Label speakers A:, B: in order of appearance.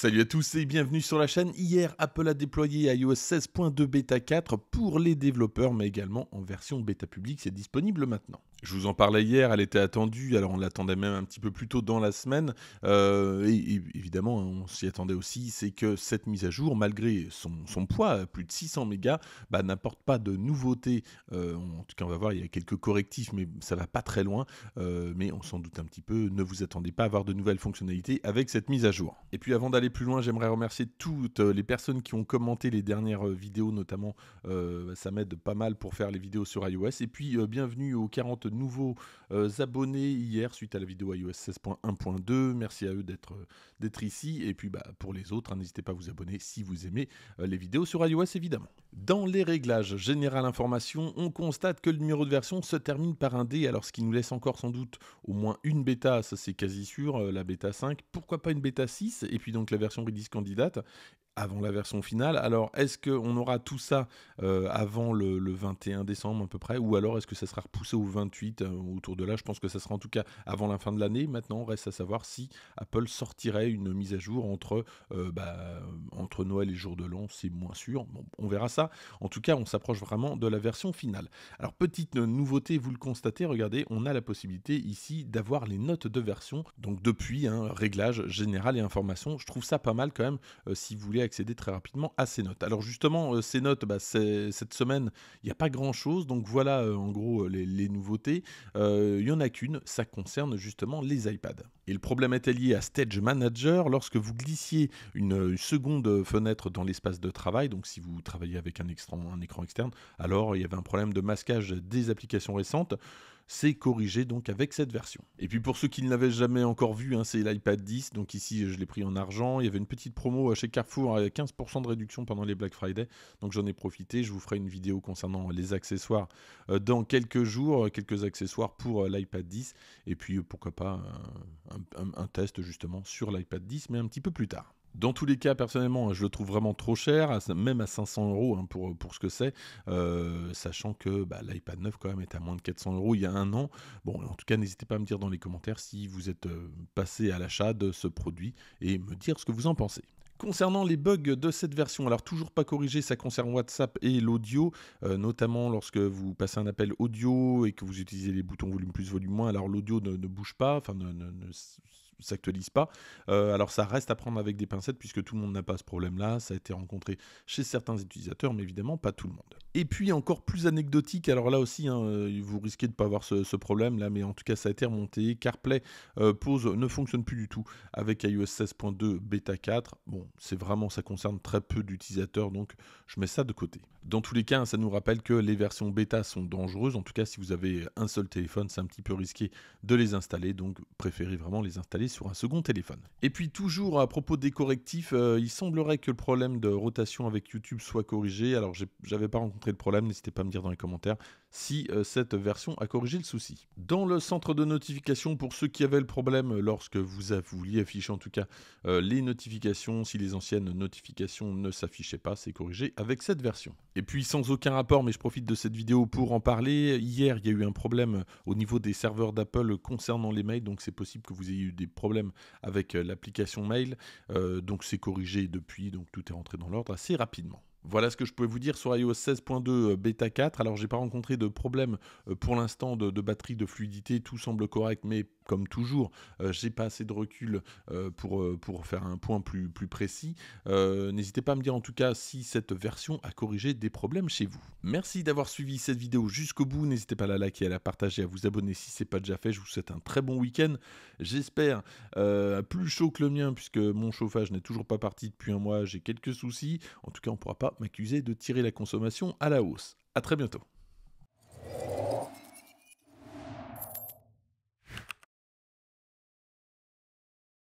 A: Salut à tous et bienvenue sur la chaîne. Hier, Apple a déployé iOS 16.2 bêta 4 pour les développeurs, mais également en version bêta publique. C'est disponible maintenant. Je vous en parlais hier, elle était attendue, alors on l'attendait même un petit peu plus tôt dans la semaine, euh, et, évidemment hein, on s'y attendait aussi, c'est que cette mise à jour, malgré son, poids, plus de 600 mégas, bah, n'apporte pas de nouveautés, euh, en tout cas on va voir, il y a quelques correctifs, mais ça va pas très loin, euh, mais on s'en doute un petit peu, ne vous attendez pas à avoir de nouvelles fonctionnalités avec cette mise à jour. Et puis avant d'aller plus loin, j'aimerais remercier toutes euh, les personnes qui ont commenté les dernières euh, vidéos, notamment euh, ça m'aide pas mal pour faire les vidéos sur iOS. Et puis bienvenue aux 40 nouveaux abonnés hier suite à la vidéo iOS 16.1.2. Merci à eux d'être d'être ici. Et puis bah, pour les autres, hein, n'hésitez pas à vous abonner si vous aimez les vidéos sur iOS évidemment. Dans les réglages général information, on constate que le numéro de version se termine par un D, alors ce qui nous laisse encore sans doute au moins une bêta, ça c'est quasi sûr, la bêta 5. Pourquoi pas une bêta 6 Et puis donc la version Redis candidate avant la version finale. Alors, est-ce qu'on aura tout ça euh, avant le, 21 décembre à peu près Ou alors est-ce que ça sera repoussé au 28 euh, autour de là Je pense que ça sera en tout cas avant la fin de l'année. Maintenant, reste à savoir si Apple sortirait une mise à jour entre, euh, bah, entre Noël et jour de l'an. C'est moins sûr. on verra ça. En tout cas, on s'approche vraiment de la version finale. Alors, petite nouveauté, vous le constatez, regardez, on a la possibilité ici d'avoir les notes de version. Donc, depuis, un hein, réglage général et information. Je trouve ça pas mal quand même si vous voulez accéder très rapidement à ces notes. Alors justement, euh, ces notes, bah, cette semaine, il n'y a pas grand-chose, donc voilà euh, en gros euh, les, nouveautés. Il n'y en a qu'une, ça concerne justement les iPads. Et le problème était lié à Stage Manager. Lorsque vous glissiez une, seconde fenêtre dans l'espace de travail, donc si vous travaillez avec un, un écran externe, alors il y avait un problème de masquage des applications récentes c'est corrigé donc avec cette version. Et puis pour ceux qui ne l'avaient jamais encore vu, hein, c'est l'iPad 10, donc ici je l'ai pris en argent, il y avait une petite promo chez Carrefour à 15% de réduction pendant les Black Friday, donc j'en ai profité, je vous ferai une vidéo concernant les accessoires euh, dans quelques jours, euh, quelques accessoires pour euh, l'iPad 10, et puis pourquoi pas un test justement sur l'iPad 10, mais un petit peu plus tard. Dans tous les cas, personnellement, hein, je le trouve vraiment trop cher, même à 500 euros hein, pour, pour ce que c'est, euh, sachant que bah, l'iPad 9 quand même est à moins de 400 euros il y a un an. Bon, en tout cas, n'hésitez pas à me dire dans les commentaires si vous êtes euh, passé à l'achat de ce produit et me dire ce que vous en pensez. Concernant les bugs de cette version, alors toujours pas corrigé, ça concerne WhatsApp et l'audio, euh, notamment lorsque vous passez un appel audio et que vous utilisez les boutons volume plus, volume moins, alors l'audio ne, bouge pas, enfin ne s'actualise pas. Euh, alors ça reste à prendre avec des pincettes puisque tout le monde n'a pas ce problème-là. Ça a été rencontré chez certains utilisateurs, mais évidemment pas tout le monde. Et puis encore plus anecdotique, alors là aussi, hein, euh, vous risquez de ne pas avoir ce, problème là, mais en tout cas ça a été remonté. CarPlay euh, ne fonctionne plus du tout avec iOS 16.2 bêta 4. Bon, c'est vraiment, ça concerne très peu d'utilisateurs, donc je mets ça de côté. Dans tous les cas, ça nous rappelle que les versions bêta sont dangereuses. En tout cas, si vous avez un seul téléphone, c'est un petit peu risqué de les installer, donc préférez vraiment les installer sur un second téléphone. Et puis toujours à propos des correctifs, euh, il semblerait que le problème de rotation avec YouTube soit corrigé. Alors j'avais pas rencontré le problème, n'hésitez pas à me dire dans les commentaires si euh, cette version a corrigé le souci. Dans le centre de notification, pour ceux qui avaient le problème lorsque vous vouliez afficher en tout cas euh, les notifications, si les anciennes notifications ne s'affichaient pas, c'est corrigé avec cette version. Et puis sans aucun rapport, mais je profite de cette vidéo pour en parler, hier il y a eu un problème au niveau des serveurs d'Apple concernant les mails, donc c'est possible que vous ayez eu des problème avec euh, l'application mail. Euh, donc c'est corrigé depuis, donc tout est rentré dans l'ordre assez rapidement. Voilà ce que je pouvais vous dire sur iOS 16.2 Beta 4. Alors j'ai pas rencontré de problème euh, pour l'instant de, batterie, de fluidité, tout semble correct, mais comme toujours, je euh, j'ai pas assez de recul euh, pour, pour faire un point plus, plus précis. N'hésitez pas à me dire en tout cas si cette version a corrigé des problèmes chez vous. Merci d'avoir suivi cette vidéo jusqu'au bout. N'hésitez pas à la liker, à la partager, à vous abonner si c'est pas déjà fait. Je vous souhaite un très bon week-end. J'espère plus chaud que le mien puisque mon chauffage n'est toujours pas parti depuis un mois. J'ai quelques soucis. En tout cas, on pourra pas m'accuser de tirer la consommation à la hausse. À très bientôt.